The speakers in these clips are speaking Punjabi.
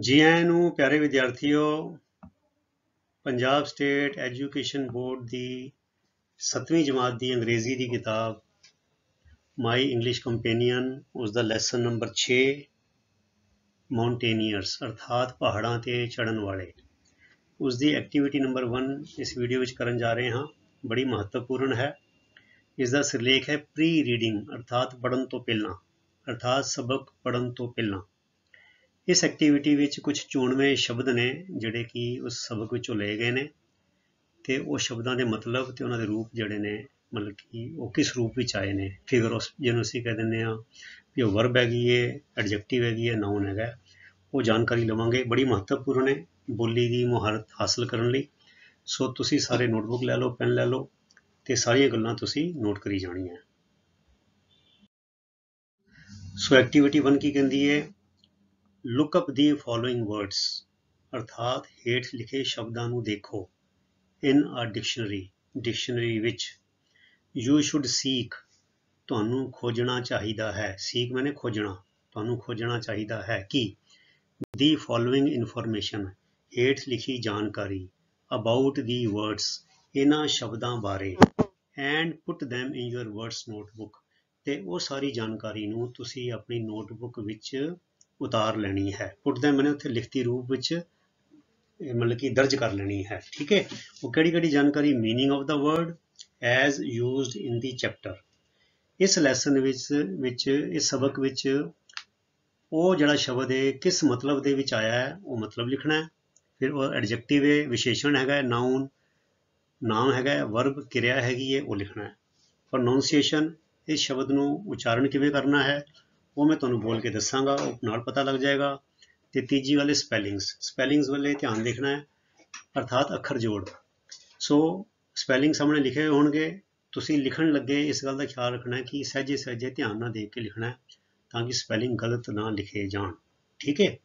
ਜੀ ਆਇਆਂ ਨੂੰ ਪਿਆਰੇ ਵਿਦਿਆਰਥੀਓ ਪੰਜਾਬ ਸਟੇਟ ਐਜੂਕੇਸ਼ਨ ਬੋਰਡ ਦੀ 7ਵੀਂ ਜਮਾਤ ਦੀ ਅੰਗਰੇਜ਼ੀ ਦੀ ਕਿਤਾਬ ਮਾਈ ਇੰਗਲਿਸ਼ ਕੰਪੈਨੀਅਨ ਉਸ ਦਾ ਲੈਸਨ ਨੰਬਰ 6 ਮਾਉਂਟੇਨੀਅਰਸ ਅਰਥਾਤ ਪਹਾੜਾਂ ਤੇ ਚੜਨ ਵਾਲੇ ਉਸ ਦੀ ਐਕਟੀਵਿਟੀ ਨੰਬਰ 1 ਇਸ ਵੀਡੀਓ ਵਿੱਚ ਕਰਨ ਜਾ ਰਹੇ ਹਾਂ ਬੜੀ ਮਹੱਤਵਪੂਰਨ ਹੈ ਇਸ ਦਾ ਸਿਰਲੇਖ ਹੈ ਪ੍ਰੀ ਰੀਡਿੰਗ ਅਰਥਾਤ ਪੜਨ ਤੋਂ ਪਹਿਲਾਂ ਅਰਥਾਤ ਸਬਕ ਪੜਨ ਤੋਂ ਪਹਿਲਾਂ ਇਸ ਐਕਟੀਵਿਟੀ ਵਿੱਚ ਕੁਝ ਚੋਣਵੇਂ ਸ਼ਬਦ ਨੇ ਜਿਹੜੇ ਕਿ ਉਸ ਸਬਕ ਵਿੱਚੋਂ ਲਏ ਗਏ ਨੇ ਤੇ ਉਹ ਸ਼ਬਦਾਂ ਦੇ ਮਤਲਬ ਤੇ ਉਹਨਾਂ ਦੇ ਰੂਪ ਜਿਹੜੇ ਨੇ ਮਤਲਬ ਕਿ ਉਹ ਕਿਸ ਰੂਪ ਵਿੱਚ ਆਏ ਨੇ ਫਿਗਰ ਉਸ ਜਿਹਨੂੰ ਅਸੀਂ ਕਹਿ ਦਿੰਦੇ ਆ ਕਿ ਉਹ ਵਰਬ ਹੈਗੀ ਹੈ ਐਡਜੈਕਟਿਵ ਹੈਗੀ ਹੈ ਨਾਉਨ ਹੈਗਾ ਉਹ ਜਾਣਕਾਰੀ ਲਵਾਂਗੇ ਬੜੀ ਮਹੱਤਵਪੂਰਨ ਹੈ ਬੋਲੀ ਦੀ ਮੁਹਾਰਤ ਹਾਸਲ ਕਰਨ ਲਈ ਸੋ ਤੁਸੀਂ ਸਾਰੇ ਨੋਟਬੁੱਕ ਲੈ ਲਓ ਪੈਨ ਲੈ ਲਓ ਤੇ ਸਾਰੀਆਂ ਗੱਲਾਂ ਤੁਸੀਂ ਨੋਟ ਕਰੀ ਜਾਣੀਆਂ ਸੋ ਐਕਟੀਵਿਟੀ 1 ਕੀ ਕਹਿੰਦੀ ਹੈ look up the following words ਅਰਥਾਤ ਹੇਠ ਲਿਖੇ ਸ਼ਬਦਾਂ ਨੂੰ ਦੇਖੋ ਇਨ ਆ ਡਿਕਸ਼ਨਰੀ ਡਿਕਸ਼ਨਰੀ ਵਿੱਚ ਯੂ ਸ਼ੁੱਡ ਸੀਕ ਤੁਹਾਨੂੰ ਖੋਜਣਾ ਚਾਹੀਦਾ ਹੈ ਸੀਕ ਮੈਨੇ ਖੋਜਣਾ ਤੁਹਾਨੂੰ ਖੋਜਣਾ ਚਾਹੀਦਾ ਹੈ ਕਿ ਦੀ ਫਾਲੋਇੰਗ ਇਨਫੋਰਮੇਸ਼ਨ ਹੇਠ ਲਿਖੀ ਜਾਣਕਾਰੀ ਅਬਾਊਟ ਦੀ ਵਰਡਸ ਇਹਨਾਂ ਸ਼ਬਦਾਂ ਬਾਰੇ and put them in your words notebook ਤੇ ਉਹ ਸਾਰੀ ਜਾਣਕਾਰੀ ਨੂੰ ਤੁਸੀਂ ਆਪਣੀ ਨੋਟਬੁੱਕ ਵਿੱਚ ਉਤਾਰ ਲੈਣੀ ਹੈ ਪੁੱਟ ਦੇ ਮੈਨੇ ਉੱਥੇ ਲਿਖਤੀ ਰੂਪ ਵਿੱਚ ਮਤਲਬ ਕਿ ਦਰਜ ਕਰ ਲੈਣੀ ਹੈ ਠੀਕ ਹੈ ਉਹ ਕਿਹੜੀ ਕਿਹੜੀ ਜਾਣਕਾਰੀ meaning of the word as used in the chapter ਇਸ ਲੈਸਨ ਵਿੱਚ ਵਿੱਚ ਇਸ ਸਬਕ ਵਿੱਚ ਉਹ ਜਿਹੜਾ ਸ਼ਬਦ ਹੈ ਕਿਸ ਮਤਲਬ ਦੇ ਵਿੱਚ ਆਇਆ ਹੈ ਉਹ ਮਤਲਬ ਲਿਖਣਾ ਹੈ ਫਿਰ ਉਹ ਐਡਜੈਕਟਿਵ ਹੈ ਵਿਸ਼ੇਸ਼ਣ ਹੈਗਾ ਹੈ ਨਾਉਨ ਨਾਮ ਹੈਗਾ ਹੈ ਵਰਬ ਕਿਰਿਆ ਹੈਗੀ ਹੈ ਉਹ ਲਿਖਣਾ ਹੈ ਪ੍ਰੋਨਾਂਸੀਏਸ਼ਨ ਇਸ ਸ਼ਬਦ ਨੂੰ ਉਚਾਰਨ ਕਿਵੇਂ ਕਰਨਾ ਹੈ ਉਹ ਮੈਂ ਤੁਹਾਨੂੰ ਬੋਲ ਕੇ ਦੱਸਾਂਗਾ ਉਹ ਨਾਲ ਪਤਾ ਲੱਗ ਜਾਏਗਾ ਤੇ ਤੀਜੀ ਵਾਲੇ ਸਪੈਲਿੰਗਸ ਸਪੈਲਿੰਗਸ ਵੱਲੇ ਧਿਆਨ ਦੇਖਣਾ ਹੈ ਅਰਥਾਤ ਅੱਖਰ ਜੋੜ ਸੋ ਸਪੈਲਿੰਗ ਸਾਹਮਣੇ ਲਿਖੇ ਹੋਣਗੇ ਤੁਸੀਂ ਲਿਖਣ ਲੱਗੇ ਇਸ ਗੱਲ ਦਾ ਖਿਆਲ ਰੱਖਣਾ ਹੈ ਕਿ ਸਹਿਜੇ ਸਹਿਜੇ ਧਿਆਨ ਨਾਲ ਦੇਖ ਕੇ ਲਿਖਣਾ ਹੈ ਤਾਂ ਕਿ ਸਪੈਲਿੰਗ ਗਲਤ ਨਾ ਲਿਖੇ ਜਾਣ ਠੀਕ ਹੈ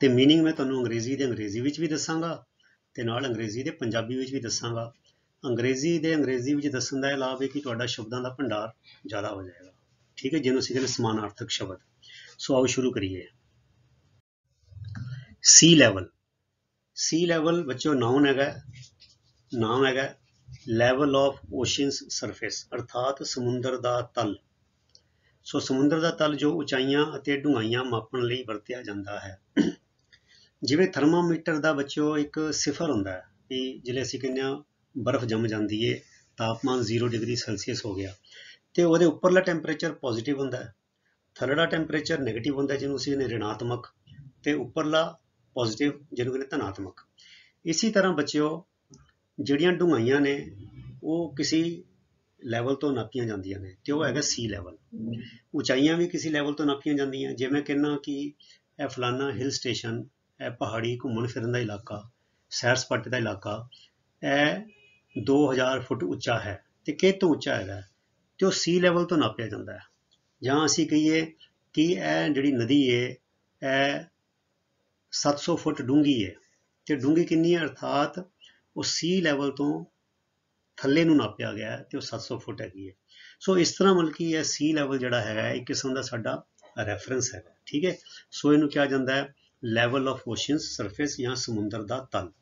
ਤੇ मीनिंग ਮੈਂ ਤੁਹਾਨੂੰ ਅੰਗਰੇਜ਼ੀ ਦੇ ਅੰਗਰੇਜ਼ੀ ਵਿੱਚ ਵੀ ਦੱਸਾਂਗਾ ਤੇ ਨਾਲ ਅੰਗਰੇਜ਼ੀ ਦੇ ਪੰਜਾਬੀ ਵਿੱਚ ਵੀ ਦੱਸਾਂਗਾ ਅੰਗਰੇਜ਼ੀ ਦੇ ਅੰਗਰੇਜ਼ੀ ਵਿੱਚ ਦੱਸਣ ਦਾ ਇਹ ਲਾਭ ਹੈ ਕਿ ਤੁਹਾਡਾ ਸ਼ਬਦਾਂ ਦਾ ਭੰਡਾਰ ਜ਼ਿਆਦਾ ਹੋ ਜਾਏਗਾ ਠੀਕ ਹੈ ਜਿਹਨੂੰ ਅਸੀਂ ਕਹਿੰਦੇ ਸਮਾਨਾਰਥਕ ਸ਼ਬਦ ਸੋ ਆਓ ਸ਼ੁਰੂ ਕਰੀਏ ਸੀ ਲੈਵਲ ਸੀ ਲੈਵਲ ਬੱਚਿਓ ਨਾਉਨ ਹੈਗਾ ਨਾਮ ਹੈਗਾ ਲੈਵਲ ਆਫ ਓਸ਼ੀਅਨਸ ਸਰਫੇਸ ਅਰਥਾਤ ਸਮੁੰਦਰ ਦਾ ਤਲ ਸੋ ਸਮੁੰਦਰ ਦਾ ਤਲ ਜੋ ਉਚਾਈਆਂ ਅਤੇ ਡੂੰਘਾਈਆਂ ਮਾਪਣ ਲਈ ਵਰਤਿਆ ਜਾਂਦਾ ਹੈ ਜਿਵੇਂ ਥਰਮਾਮੀਟਰ ਦਾ ਬੱਚਿਓ ਇੱਕ ਸਿਫਰ ਹੁੰਦਾ ਹੈ ਕਿ ਜਿਵੇਂ ਅਸੀਂ ਕਹਿੰਦੇ ਹਾਂ ਬਰਫ਼ ਜੰਮ ਜਾਂਦੀ ਏ ਤਾਪਮਾਨ 0 ਡਿਗਰੀ ਸੈਲਸੀਅਸ ਹੋ ਗਿਆ ਤੇ ਉਹਦੇ ਉੱਪਰਲਾ ਟੈਂਪਰੇਚਰ ਪੋਜ਼ਿਟਿਵ ਹੁੰਦਾ ਹੈ ਥੱਲੜਾ ਟੈਂਪਰੇਚਰ 네ਗੇਟਿਵ ਹੁੰਦਾ ਜਿਹਨੂੰ ਅਸੀਂ ਨੇ ਰਿਣਾਤਮਕ ਤੇ ਉੱਪਰਲਾ ਪੋਜ਼ਿਟਿਵ ਜਿਹਨੂੰ ਕਹਿੰਦੇ ਧਨਾਤਮਕ ਇਸੇ ਤਰ੍ਹਾਂ ਬੱਚਿਓ ਜਿਹੜੀਆਂ ਡੂੰਘਾਈਆਂ ਨੇ ਉਹ ਕਿਸੇ ਲੈਵਲ ਤੋਂ ਨਾਪੀਆਂ ਜਾਂਦੀਆਂ ਨੇ ਤੇ ਉਹ ਹੈਗਾ ਸੀ ਲੈਵਲ ਉਚਾਈਆਂ ਵੀ ਕਿਸੇ ਲੈਵਲ ਤੋਂ ਨਾਪੀਆਂ ਜਾਂਦੀਆਂ ਜਿਵੇਂ ਕਿੰਨਾ ਕਿ ਇਹ ਫਲਾਨਾ ਹਿਲ ਸਟੇਸ਼ਨ ਇਹ ਪਹਾੜੀ ਘੁੰਮਣ ਫਿਰਨ ਦਾ ਇਲਾਕਾ ਸੈਰ ਸਪਾਟੇ ਦਾ ਇਲਾਕਾ ਇਹ 2000 ਫੁੱਟ ਉੱਚਾ ਹੈ ਤੇ ਕਿਤੋਂ ਉੱਚਾ ਹੈਗਾ ਤੇ ਉਹ ਸੀ ਲੈਵਲ ਤੋਂ ਨਾਪਿਆ ਜਾਂਦਾ ਹੈ ਜਾਂ ਅਸੀਂ ਕਹੀਏ ਕਿ ਇਹ ਜਿਹੜੀ ਨਦੀ ਹੈ ਇਹ 700 ਫੁੱਟ ਡੂੰਗੀ ਹੈ ਤੇ ਡੂੰਗੀ ਕਿੰਨੀ ਹੈ ਅਰਥਾਤ ਉਹ ਸੀ ਲੈਵਲ ਤੋਂ ਥੱਲੇ ਨੂੰ ਨਾਪਿਆ ਗਿਆ ਤੇ ਉਹ 700 ਫੁੱਟ ਹੈਗੀ ਹੈ ਸੋ ਇਸ ਤਰ੍ਹਾਂ ਮਤਲਬ ਕਿ ਇਹ ਸੀ ਲੈਵਲ ਜਿਹੜਾ ਹੈਗਾ ਇੱਕ ਕਿਸਮ ਦਾ ਸਾਡਾ ਰੈਫਰੈਂਸ ਹੈ ਠੀਕ ਹੈ ਸੋ ਇਹਨੂੰ ਕਿਹਾ ਜਾਂਦਾ ਹੈ ਲੈਵਲ ਆਫ ਓਸ਼ੀਅਨਸ ਸਰਫੇਸ ਜਾਂ ਸਮੁੰਦਰ ਦਾ ਤਲ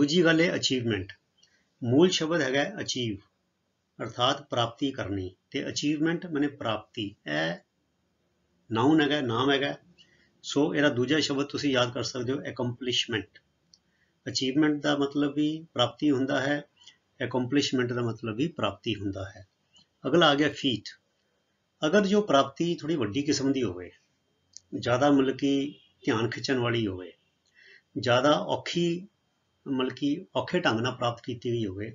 ਦੂਜੀ ਗੱਲ ਹੈ ਅਚੀਵਮੈਂਟ ਮੂਲ ਸ਼ਬਦ ਹੈਗਾ ਅਚੀਵ ਅਰਥਾਤ ਪ੍ਰਾਪਤੀ ਕਰਨੀ ਤੇ ਅਚੀਵਮੈਂਟ ਮਨੇ ਪ੍ਰਾਪਤੀ ਇਹ ਨਾਉਨ ਹੈਗਾ ਨਾਮ ਹੈਗਾ ਸੋ ਇਹਦਾ ਦੂਜਾ ਸ਼ਬਦ ਤੁਸੀਂ ਯਾਦ ਕਰ ਸਕਦੇ ਹੋ ਅਕੰਪਲਿਸ਼ਮੈਂਟ ਅਚੀਵਮੈਂਟ ਦਾ ਮਤਲਬ ਵੀ ਪ੍ਰਾਪਤੀ ਹੁੰਦਾ ਹੈ ਅਕੰਪਲਿਸ਼ਮੈਂਟ ਦਾ ਮਤਲਬ ਵੀ ਪ੍ਰਾਪਤੀ ਹੁੰਦਾ ਹੈ ਅਗਲਾ ਆ ਗਿਆ ਫੀਟ ਅਗਰ ਜੋ ਪ੍ਰਾਪਤੀ ਥੋੜੀ ਵੱਡੀ ਕਿਸਮ ਦੀ ਹੋਵੇ ਜ਼ਿਆਦਾ ਮਲਕੀ ਧਿਆਨ ਖਿੱਚਣ ਵਾਲੀ ਹੋਵੇ ਜ਼ਿਆਦਾ ਔਖੀ ਮਲਕੀ ਔਖੇ ਢੰਗ ਨਾਲ ਪ੍ਰਾਪਤ ਕੀਤੀ ਹੋਈ ਹੋਵੇ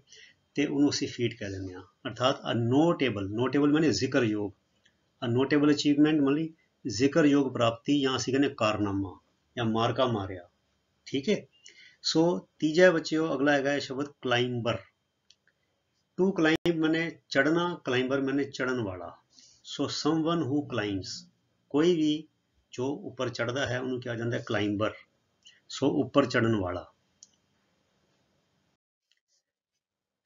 ਤੇ ਉਹਨੂੰ ਅਸੀਂ ਫੀਡ ਕਹਿ ਦਿੰਦੇ ਹਾਂ ਅਰਥਾਤ ਅ ਨੋਟੇਬਲ ਨੋਟੇਬਲ ਮੈਨੇ ਜ਼ਿਕਰ ਯੋਗ ਅ ਨੋਟੇਬਲ ਅਚੀਵਮੈਂਟ ਮਤਲਬ ਜ਼ਿਕਰ ਯੋਗ ਪ੍ਰਾਪਤੀ ਜਾਂ ਅਸੀਂ ਕਹਿੰਦੇ ਕਾਰਨਾਮਾ ਜਾਂ ਮਾਰਕਾ ਮਾਰਿਆ ਠੀਕ ਹੈ ਸੋ ਤੀਜਾ ਬੱਚਿਓ ਅਗਲਾ ਹੈਗਾ ਇਹ ਸ਼ਬਦ ਕਲਾਈਂਬਰ ਟੂ ਕਲਾਈਂਬ ਮੈਨੇ ਚੜਨਾ ਕਲਾਈਂਬਰ ਮੈਨੇ ਚੜਨ ਵਾਲਾ ਸੋ ਸਮਵਨ ਹੂ ਕਲਾਈਮਸ ਕੋਈ ਵੀ ਜੋ ਉੱਪਰ ਚੜਦਾ ਹੈ ਉਹਨੂੰ ਕਿਹਾ ਜਾਂਦਾ ਹੈ ਕਲਾਈਂਬਰ ਸੋ ਉੱਪਰ ਚੜਨ ਵਾਲਾ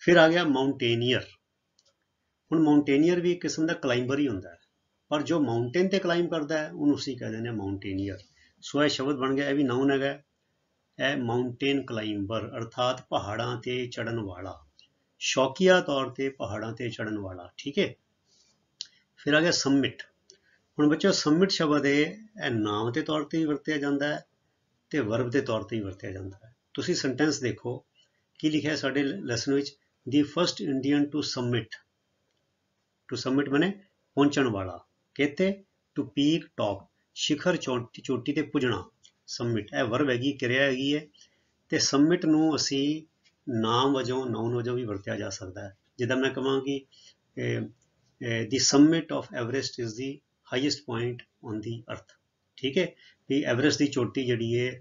ਫਿਰ ਆ ਗਿਆ ਮਾਉਂਟੇਨੀਅਰ ਹੁਣ ਮਾਉਂਟੇਨੀਅਰ ਵੀ ਇੱਕ ਕਿਸਮ ਦਾ ਕਲਾਈਂਬਰ ਹੀ ਹੁੰਦਾ ਹੈ ਪਰ ਜੋ ਮਾਉਂਟੇਨ ਤੇ ਕਲਾਈਂਬ ਕਰਦਾ ਹੈ ਉਹਨੂੰ ਅਸੀਂ ਕਹਿੰਦੇ ਨੇ ਮਾਉਂਟੇਨੀਅਰ ਸੋ ਇਹ ਸ਼ਬਦ ਬਣ ਗਿਆ ਇਹ ਵੀ ਨਾਉਨ ਹੈਗਾ ਇਹ ਮਾਉਂਟੇਨ ਕਲਾਈਂਬਰ ਅਰਥਾਤ ਪਹਾੜਾਂ ਤੇ ਚੜਨ ਵਾਲਾ ਸ਼ੌਕੀਆ ਤੌਰ ਤੇ ਪਹਾੜਾਂ ਤੇ ਚੜਨ ਵਾਲਾ ਠੀਕ ਹੈ ਫਿਰ ਆ ਗਿਆ ਸਮਿਟ ਹੁਣ ਬੱਚੋ ਸਮਿਟ ਸ਼ਬਦ ਇਹ ਇਹ ਨਾਮ ਦੇ ਤੌਰ ਤੇ ਹੀ ਵਰਤਿਆ ਜਾਂਦਾ ਹੈ ਤੇ ਵਰਬ ਦੇ ਤੌਰ ਤੇ ਹੀ ਵਰਤਿਆ ਜਾਂਦਾ ਹੈ ਤੁਸੀਂ ਸੈਂਟੈਂਸ ਦੇਖੋ ਕੀ ਲਿਖਿਆ ਸਾਡੇ ਲੈਸਨ ਵਿੱਚ the first Indian to summit To summit ਮਨੇ ਪਹੁੰਚਣ ਵਾਲਾ ਕਿਤੇ to peak top ਸ਼ਿਖਰ ਚੋਟੀ ਚੋਟੀ ਤੇ ਪੁੱਜਣਾ ਸਬਮਿਟ ਇਹ ਵਰਬ ਹੈਗੀ ਕਿਰਿਆ ਹੈਗੀ ਹੈ ਤੇ ਸਬਮਿਟ ਨੂੰ ਅਸੀਂ ਨਾਮ ਵਜੋਂ ਨਾਉਨ ਵਜੋਂ ਵੀ ਵਰਤਿਆ ਜਾ ਸਕਦਾ ਹੈ ਜਿੱਦਾਂ ਮੈਂ ਕਹਾਂਗੀ ਕਿ the summit of Everest is the highest point on the earth ਠੀਕ ਹੈ ਵੀ ਐਵਰੈਸਟ ਦੀ ਚੋਟੀ ਜਿਹੜੀ ਹੈ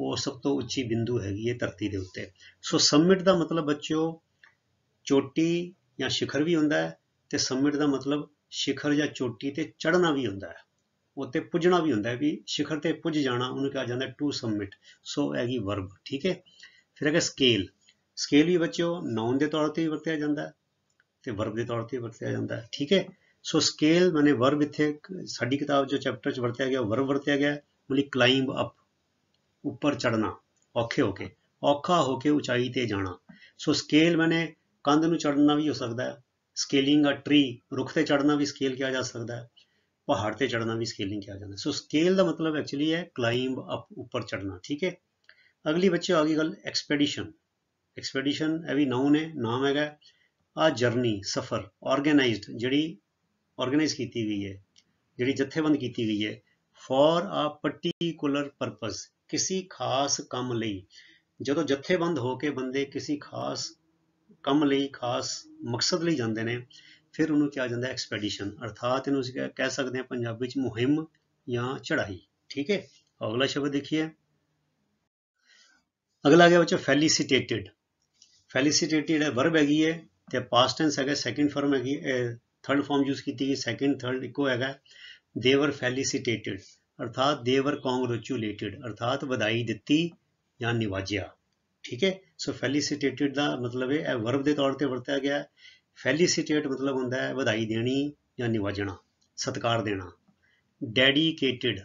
ਉਹ ਸਭ ਤੋਂ ਉੱਚੀ ਬਿੰਦੂ ਹੈਗੀ ਹੈ ਧਰਤੀ ਦੇ ਉੱਤੇ ਸੋ ਸਬਮਿਟ ਦਾ ਮਤਲਬ ਬੱਚਿਓ ਚੋਟੀ ਜਾਂ ਸਿਖਰ ਵੀ ਹੁੰਦਾ ਹੈ ਤੇ ਸਮਿਟ ਦਾ ਮਤਲਬ ਸਿਖਰ ਜਾਂ ਚੋਟੀ ਤੇ ਚੜਨਾ ਵੀ ਹੁੰਦਾ ਹੈ ਉੱਤੇ ਪੁੱਜਣਾ ਵੀ ਹੁੰਦਾ ਹੈ ਵੀ ਸਿਖਰ ਤੇ ਪੁੱਜ ਜਾਣਾ ਉਹਨੂੰ ਕਿਹਾ ਜਾਂਦਾ ਟੂ ਸਮਿਟ ਸੋ ਹੈਗੀ ਵਰਬ ਠੀਕ ਹੈ ਫਿਰ ਹੈਗਾ ਸਕੇਲ ਸਕੇਲ ਵੀ ਬੱਚਿਓ ਨਾਉਨ ਦੇ ਤੌਰ ਤੇ ਵਰਤਿਆ ਜਾਂਦਾ ਹੈ ਤੇ ਵਰਬ ਦੇ ਤੌਰ ਤੇ ਵਰਤਿਆ ਜਾਂਦਾ ਹੈ ਠੀਕ ਹੈ ਸੋ ਸਕੇਲ ਮਨੇ ਵਰਬ ਇੱਥੇ ਸਾਡੀ ਕਿਤਾਬ ਜੋ ਚੈਪਟਰ ਚ ਵਰਤਿਆ ਗਿਆ ਵਰਬ ਵਰਤਿਆ ਗਿਆ ਬਲੀ ਕਲਾਈਮ ਅਪ ਉੱਪਰ ਚੜਨਾ ਔਖੇ ਹੋ ਕੇ ਔਖਾ ਹੋ ਕੇ ਉਚਾਈ ਤੇ ਜਾਣਾ ਸੋ ਸਕੇਲ ਮਨੇ ਕੰਧ ਨੂੰ ਚੜਨਾ ਵੀ ਹੋ ਸਕਦਾ ਹੈ ਸਕੇਲਿੰਗ ਅ ਟ੍ਰੀ ਰੁੱਖ ਤੇ ਚੜਨਾ ਵੀ ਸਕੇਲ ਕਿਹਾ ਜਾ ਸਕਦਾ ਹੈ ਪਹਾੜ ਤੇ ਚੜਨਾ ਵੀ ਸਕੇਲਿੰਗ ਕਿਹਾ ਜਾਂਦਾ ਸੋ ਸਕੇਲ ਦਾ ਮਤਲਬ ਐਕਚੁਅਲੀ ਹੈ ਕਲਾਈਂਬ ਅਪ ਉੱਪਰ ਚੜਨਾ ਠੀਕ ਹੈ ਅਗਲੀ ਬੱਚੇ ਆ ਗਈ ਗੱਲ ਐਕਸਪੈਡੀਸ਼ਨ ਐਕਸਪੈਡੀਸ਼ਨ ਇਹ ਵੀ ਨਾਉਨ ਹੈ ਨਾਮ ਹੈਗਾ ਆ ਜਰਨੀ ਸਫਰ ਆਰਗੇਨਾਈਜ਼ਡ ਜਿਹੜੀ ਆਰਗੇਨਾਈਜ਼ ਕੀਤੀ ਗਈ ਹੈ ਜਿਹੜੀ ਜਥੇਬੰਦ ਕੀਤੀ ਗਈ ਹੈ ਫॉर ਆ ਪਾਰਟਿਕੂਲਰ ਪਰਪਸ ਕਿਸੇ ਖਾਸ ਕੰਮ ਲਈ ਜਦੋਂ ਜਥੇਬੰਦ ਹੋ ਕੇ ਬੰਦੇ ਕਿਸੇ ਖਾਸ ਕੰਮ ਲਈ ਖਾਸ ਮਕਸਦ ਲਈ ਜਾਂਦੇ ਨੇ ਫਿਰ ਉਹਨੂੰ ਕਿਹਾ ਜਾਂਦਾ ਐਕਸਪੈਡੀਸ਼ਨ ਅਰਥਾਤ ਇਹਨੂੰ ਅਸੀਂ ਕਹਿ ਸਕਦੇ ਹਾਂ ਪੰਜਾਬੀ ਵਿੱਚ ਮੁਹਿੰਮ ਜਾਂ ਚੜ੍ਹਾਈ ਠੀਕ ਹੈ ਅਗਲਾ ਸ਼ਬਦ ਦੇਖੀਏ ਅਗਲਾ ਆ ਗਿਆ ਫੈਲਿਸਿਟੇਟਿਡ ਫੈਲਿਸਿਟੇਟਿਡ ਹੈ ਵਰਬ ਹੈਗੀ ਹੈ ਤੇ ਪਾਸਟ ਟੈਂਸ ਹੈਗਾ ਸੈਕੰਡ ਫਾਰਮ ਹੈਗੀ ਥਰਡ ਫਾਰਮ ਯੂਜ਼ ਕੀਤੀ ਗਈ ਸੈਕੰਡ ਥਰਡ ਇੱਕੋ ਹੈਗਾ ਦੇ ਵਰ ਫੈਲਿਸਿਟੇਟਿਡ ਅਰਥਾਤ ਦੇ ਵਰ ਕੰਗ੍ਰੈਚੁਲੇਟਡ ਅਰਥਾਤ ਵਧਾਈ ਦਿੱਤੀ ਜਾਂ ਨਿਵਾਜਿਆ ਠੀਕ ਹੈ ਸੋ ਫੈਲੀਸੀਟੇਟਡ ਦਾ ਮਤਲਬ ਇਹ ਵਰਬ ਦੇ ਤੌਰ ਤੇ ਵਰਤਿਆ ਗਿਆ ਹੈ ਫੈਲੀਸੀਟੇਟ ਮਤਲਬ ਹੁੰਦਾ ਹੈ ਵਧਾਈ ਦੇਣੀ ਜਾਂ ਨਿਵਾਜਣਾ ਸਤਕਾਰ ਦੇਣਾ ਡੈਡੀਕੇਟਿਡ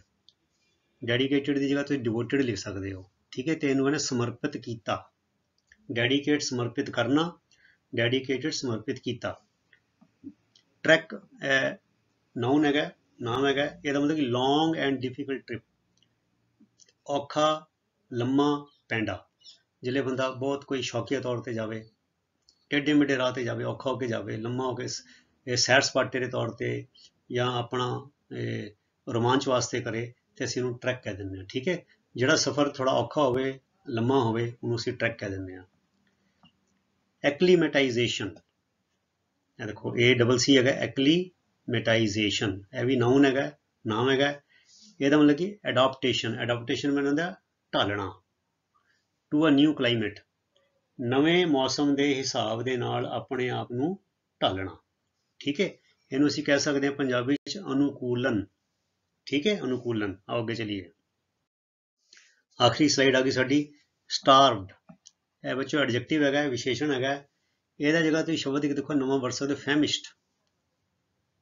ਡੈਡੀਕੇਟਿਡ ਦੀ ਜਗ੍ਹਾ ਤੁਸੀਂ ਡਿਵੋਟਡ ਲਿਖ ਸਕਦੇ ਹੋ ਠੀਕ ਹੈ ਤੇ ਇਹਨੂੰ ਇਹਨੇ ਸਮਰਪਿਤ ਕੀਤਾ ਡੈਡੀਕੇਟ ਸਮਰਪਿਤ ਕਰਨਾ ਡੈਡੀਕੇਟਿਡ ਸਮਰਪਿਤ ਕੀਤਾ ਟਰੈਕ ਨਾਉਨ ਹੈਗਾ ਨਾਮ ਹੈਗਾ ਇਹਦਾ ਮਤਲਬ ਕਿ ਲੌਂਗ ਐਂਡ ਡਿਫਿਕਲਟ ਟ੍ਰਿਪ ਔਖਾ ਲੰਮਾ ਪੈਂਡਾ ਜਿਲੇ ਬੰਦਾ ਬਹੁਤ ਕੋਈ ਸ਼ੌਕੀਆ ਤੌਰ ਤੇ ਜਾਵੇ ਟੇਢੇ ਮਿੱਢੇ ਰਾਹ ਤੇ ਜਾਵੇ ਔਖਾ ਹੋ ਕੇ ਜਾਵੇ ਲੰਮਾ ਹੋ ਕੇ ਇਹ ਸੈਰ ਸਪਾਟੇ ਦੇ ਤੌਰ ਤੇ ਜਾਂ ਆਪਣਾ ਰੋਮਾਂਚ ਵਾਸਤੇ ਕਰੇ ਤੇ ਅਸੀਂ ਉਹਨੂੰ ਟਰੈਕ ਕਹਿ ਦਿੰਦੇ ਹਾਂ ਠੀਕ ਹੈ ਜਿਹੜਾ ਸਫ਼ਰ ਥੋੜਾ ਔਖਾ ਹੋਵੇ ਲੰਮਾ ਹੋਵੇ ਉਹਨੂੰ ਅਸੀਂ ਟਰੈਕ ਕਹਿ ਦਿੰਦੇ ਹਾਂ ਐਕਲੀਮੇਟਾਈਜੇਸ਼ਨ ਇਹ ਦੇਖੋ ਏ ਡਬਲ ਸੀ ਹੈਗਾ ਐਕਲੀਮੇਟਾਈਜੇਸ਼ਨ ਇਹ ਵੀ ਨਾਉਨ ਹੈਗਾ ਨਾਮ ਹੈਗਾ ਇਹਦਾ ਮਤਲਬ ਕਿ ਐਡਾਪਟੇਸ਼ਨ ਐਡਾਪਟੇਸ਼ਨ ਮਤਲਬ ਹੁੰਦਾ ਢਾਲਣਾ ਟੂ ਅ ਨਿਊ ਕਲਾਈਮੇਟ ਨਵੇਂ ਮੌਸਮ ਦੇ ਹਿਸਾਬ ਦੇ ਨਾਲ ਆਪਣੇ ਆਪ ਨੂੰ ਢਾਲਣਾ ਠੀਕ ਹੈ ਇਹਨੂੰ ਅਸੀਂ ਕਹਿ ਸਕਦੇ ਹਾਂ ਪੰਜਾਬੀ ਵਿੱਚ ਅਨੁਕੂਲਨ ਠੀਕ ਹੈ ਅਨੁਕੂਲਨ ਆਓ ਅੱਗੇ ਚਲੀਏ ਆਖਰੀ ਸਲਾਈਡ ਆ ਗਈ ਸਾਡੀ ਸਟਾਰਵਡ ਇਹ ਬੱਚੋ ਐਡਜੈਕਟਿਵ ਹੈਗਾ ਵਿਸ਼ੇਸ਼ਣ ਹੈਗਾ ਇਹਦਾ ਜਗ੍ਹਾ ਤੁਸੀਂ ਸ਼ਬਦ ਇੱਕ ਦੇਖੋ ਨਵਾਂ ਵਰਸ ਦੇ ਫੈਮਿਸਟ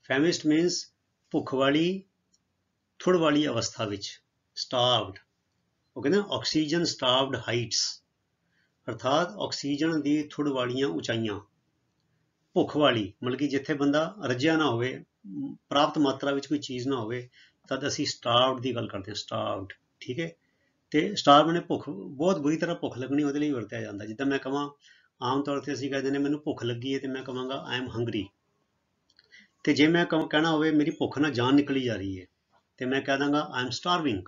ਫੈਮਿਸਟ ਮੀਨਸ ਭੁੱਖ ਵਾਲੀ ਥੁੜ ਵਾਲੀ ਅਵਸਥਾ ਵਿੱਚ ਸਟਾਰਵਡ ਉਹ ਕਹਿੰਦੇ ਆਕਸੀਜਨ ਸਟਾਰਵਡ ਹਾਈਟਸ ਅਰਥਾਤ ਆਕਸੀਜਨ ਦੀ ਥੁੜ ਵਾਲੀਆਂ ਉਚਾਈਆਂ ਭੁੱਖ ਵਾਲੀ ਮਤਲਬ ਕਿ ਜਿੱਥੇ ਬੰਦਾ ਰੱਜਿਆ ਨਾ ਹੋਵੇ ਪ੍ਰਾਪਤ ਮਾਤਰਾ ਵਿੱਚ ਕੋਈ ਚੀਜ਼ ਨਾ ਹੋਵੇ ਤਦ ਅਸੀਂ ਸਟਾਰਵਡ ਦੀ ਗੱਲ ਕਰਦੇ ਹਾਂ ਸਟਾਰਵਡ ਠੀਕ ਹੈ ਤੇ ਸਟਾਰਵ ਨੇ ਭੁੱਖ ਬਹੁਤ ਬੁਰੀ ਤਰ੍ਹਾਂ ਭੁੱਖ ਲੱਗਣੀ ਉਹਦੇ ਲਈ ਵਰਤਿਆ ਜਾਂਦਾ ਜਿੱਦਾਂ ਮੈਂ ਕਹਾਂ ਆਮ ਤੌਰ ਤੇ ਅਸੀਂ ਕਹਿੰਦੇ ਨੇ ਮੈਨੂੰ ਭੁੱਖ ਲੱਗੀ ਹੈ ਤੇ ਮੈਂ ਕਹਾਂਗਾ ਆਈ ਐਮ ਹੰਗਰੀ ਤੇ ਜੇ ਮੈਂ ਕਹਾਂ ਕਹਿਣਾ ਹੋਵੇ ਮੇਰੀ ਭੁੱਖ ਨਾਲ ਜਾਨ ਨਿਕਲੀ ਜਾ ਰਹੀ ਹੈ ਤੇ ਮੈਂ ਕਹਾਂਗਾ ਦਾਂਗਾ ਆਈ ਐਮ ਸਟਾਰਵਿੰਗ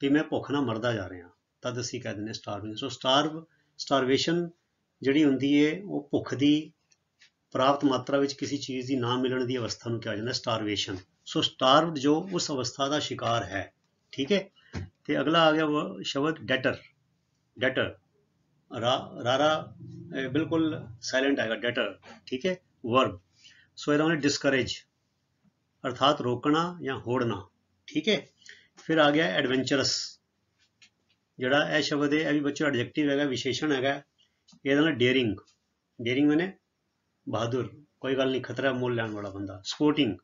ਤੇ ਮੈਂ ਭੁੱਖ ਨਾਲ ਮਰਦਾ ਜਾ ਰਿਹਾ ਤਦ ਅਸੀਂ ਕਹਿ ਦਿੰਦੇ ਸਟਾਰਵਿੰਗ ਸੋ ਸਟਾਰਵ ਸਟਾਰਵੇਸ਼ਨ ਜਿਹੜੀ ਹੁੰਦੀ ਏ ਉਹ ਭੁੱਖ ਦੀ ਪ੍ਰਾਪਤ ਮਾਤਰਾ ਵਿੱਚ ਕਿਸੇ ਚੀਜ਼ ਦੀ ਨਾ ਮਿਲਣ ਦੀ ਅਵਸਥਾ ਨੂੰ ਕਿਹਾ ਜਾਂਦਾ ਸਟਾਰਵੇਸ਼ਨ ਸੋ ਸਟਾਰਵ ਜੋ ਉਸ ਅਵਸਥਾ ਦਾ ਸ਼ਿਕਾਰ ਹੈ ਠੀਕ ਹੈ ਤੇ ਅਗਲਾ ਆ ਗਿਆ ਉਹ ਸ਼ਬਦ ਡੈਟਰ ਡੈਟਰ ਰਾਰਾ ਬਿਲਕੁਲ ਸਾਇਲੈਂਟ ਆਏਗਾ ਡੈਟਰ ਠੀਕ ਹੈ ਵਰਬ ਸੋ ਇਹਦਾ ਉਹਨੇ ਡਿਸਕਰੇਜ ਅਰਥਾਤ ਰੋਕਣਾ ਜਾਂ ਹੋੜਨਾ ਠੀਕ ਹੈ ਫਿਰ ਆ ਗਿਆ ਐਡਵੈਂਚਰਸ ਜਿਹੜਾ ਇਹ ਸ਼ਬਦ ਹੈ ਇਹ ਵੀ ਬੱਚੋ ਐਡਜੈਕਟਿਵ ਹੈਗਾ ਵਿਸ਼ੇਸ਼ਣ ਹੈਗਾ ਇਹਦਾ ਨਾ ਡੇਅਰਿੰਗ ਡੇਅਰਿੰਗ ਮਨੇ ਬਹਾਦਰ ਕੋਈ ਗੱਲ ਨਹੀਂ ਖਤਰਾ ਮੋਲ ਲੈਣ ਵਾਲਾ ਬੰਦਾ ਸਪੋਰਟਿੰਗ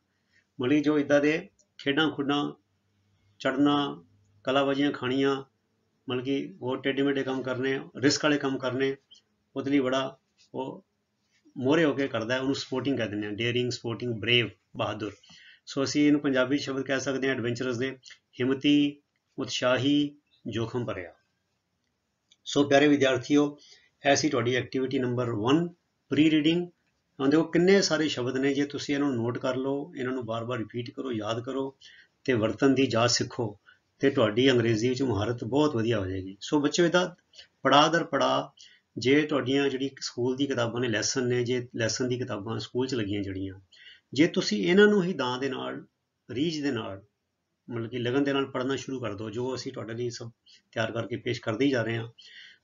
ਮਲੀ ਜੋ ਇਦਾਂ ਦੇ ਖੇਡਾਂ ਖੁੱਡਾਂ ਚੜਨਾ ਕਲਾਬਾਜ਼ੀਆਂ ਖਾਣੀਆਂ ਮਤਲਬ ਕਿ ਬਹੁਤ ਟੇਢੇ ਮੇਡੇ ਕੰਮ ਕਰਨੇ ਰਿਸਕ ਵਾਲੇ ਕੰਮ ਕਰਨੇ ਉਹਦੇ ਲਈ ਬੜਾ ਉਹ ਮੋਰੇ ਹੋ ਕੇ ਕਰਦਾ ਉਹਨੂੰ ਸਪੋਰਟਿੰਗ ਕਹਿੰਦੇ ਨੇ ਡੇਰਿੰਗ ਡੇਅਰਿੰਗ ਸਪੋਰਟਿੰਗ ਬਰੇਵ ਬਹਾਦਰ ਸੋ ਅਸੀਂ ਇਹਨੂੰ ਪੰਜਾਬੀ ਸ਼ਬਦ ਕਹਿ ਸਕਦੇ ਹਾਂ ਐਡਵੈਂਚਰਸ ਦੇ ਹਿੰਮਤੀ ਉਤਸ਼ਾਹੀ ਜੋਖਮ ਭਰਿਆ ਸੋ ਪਿਆਰੇ ਵਿਦਿਆਰਥੀਓ ਐਸੀ ਤੁਹਾਡੀ ਐਕਟੀਵਿਟੀ ਨੰਬਰ 1 ਪ੍ਰੀ ਰੀਡਿੰਗ ਹੁਣ ਦੇਖੋ ਕਿੰਨੇ ਸਾਰੇ ਸ਼ਬਦ ਨੇ ਜੇ ਤੁਸੀਂ ਇਹਨਾਂ ਨੂੰ ਨੋਟ ਕਰ ਲਓ ਇਹਨਾਂ ਨੂੰ ਬਾਰ-ਬਾਰ ਰਿਪੀਟ ਕਰੋ ਯਾਦ ਕਰੋ ਤੇ ਵਰਤਨ ਦੀ ਜਾਚ ਸਿੱਖੋ ਤੇ ਤੁਹਾਡੀ ਅੰਗਰੇਜ਼ੀ ਵਿੱਚ ਮਹਾਰਤ ਬਹੁਤ ਵਧੀਆ ਹੋ ਜਾਏਗੀ ਸੋ ਬੱਚਿਓ ਇਹਦਾ ਪੜਾ ਦਰ ਪੜਾ ਜੇ ਤੁਹਾਡੀਆਂ ਜਿਹੜੀ ਸਕੂਲ ਦੀ ਕਿਤਾਬਾਂ ਨੇ ਲੈਸਨ ਨੇ ਜੇ ਲੈਸਨ ਦੀ ਕਿਤਾਬਾਂ ਸਕੂਲ 'ਚ ਲੱਗੀਆਂ ਜੜੀਆਂ ਜੇ ਤੁਸੀਂ ਇਹਨਾਂ ਨੂੰ ਹੀ ਦਾਂ ਦੇ ਨਾਲ ਰੀਜ ਦੇ ਨਾਲ ਮਤਲਬ ਕਿ ਲਗਨ ਦੇ ਨਾਲ ਪੜਨਾ ਸ਼ੁਰੂ ਕਰ ਦਿਓ ਜੋ ਅਸੀਂ ਤੁਹਾਡੇ ਲਈ ਸਭ ਤਿਆਰ ਕਰਕੇ ਪੇਸ਼ ਕਰਦੇ ਹੀ ਜਾ ਰਹੇ ਹਾਂ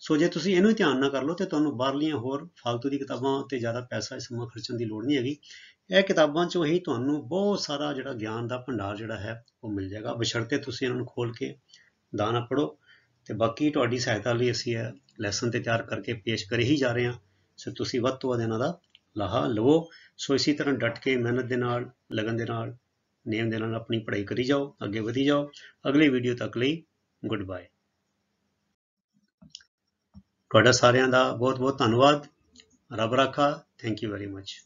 ਸੋ ਜੇ ਤੁਸੀਂ ਇਹਨੂੰ ਧਿਆਨ ਨਾ ਕਰ ਲਓ ਤੇ ਤੁਹਾਨੂੰ ਬਾਹਰਲੀਆਂ ਹੋਰ ਫालतू ਦੀ ਕਿਤਾਬਾਂ ਤੇ ਜ਼ਿਆਦਾ ਪੈਸਾ ਇਸ ਸਮਾਂ ਖਰਚਣ ਦੀ ਲੋੜ ਨਹੀਂ ਹੈਗੀ ਇਹ ਕਿਤਾਬਾਂ ਚੋਂ ਹੀ ਤੁਹਾਨੂੰ ਬਹੁਤ ਸਾਰਾ ਜਿਹੜਾ ਗਿਆਨ ਦਾ ਭੰਡਾਰ ਜਿਹੜਾ ਹੈ ਉਹ ਮਿਲ ਜਾਏਗਾ ਬਸ਼ਰਤੇ ਤੁਸੀਂ ਇਹਨਾਂ ਨੂੰ ਖੋਲ ਕੇ ਦਾਣਾ ਪੜੋ ਤੇ ਬਾਕੀ ਤੁਹਾਡੀ ਸਹਾਇਤਾ ਲਈ ਅਸੀਂ ਇਹ ਲੈਸਨ ਤੇ ਤਿਆਰ ਕਰਕੇ ਪੇਸ਼ ਕਰ ਹੀ ਜਾ ਰਹੇ ਹਾਂ ਸੋ ਤੁਸੀਂ ਵੱਧ ਤੋਂ ਵੱਧ ਇਹਨਾਂ ਦਾ ਲਾਹਾ ਲਵੋ ਸੋ ਇਸੇ ਤਰ੍ਹਾਂ ਡਟ ਕੇ ਮਿਹਨਤ ਦੇ ਨਾਲ ਲਗਨ ਦੇ ਨਾਲ ਨੇਮ ਦੇ ਨਾਲ ਆਪਣੀ ਪੜ੍ਹਾਈ ਕਰੀ ਜਾਓ ਅੱਗੇ ਵਧੀ ਜਾਓ ਅਗਲੀ ਵੀਡੀਓ ਤੱਕ ਲਈ ਗੁੱਡ ਬਾਏ ਤੁਹਾਡਾ ਸਾਰਿਆਂ ਦਾ ਬਹੁਤ ਬਹੁਤ ਧੰਨਵਾਦ ਰੱਬ ਰਾਖਾ ਥੈਂਕ ਯੂ ਵੈਰੀ ਮੱਚ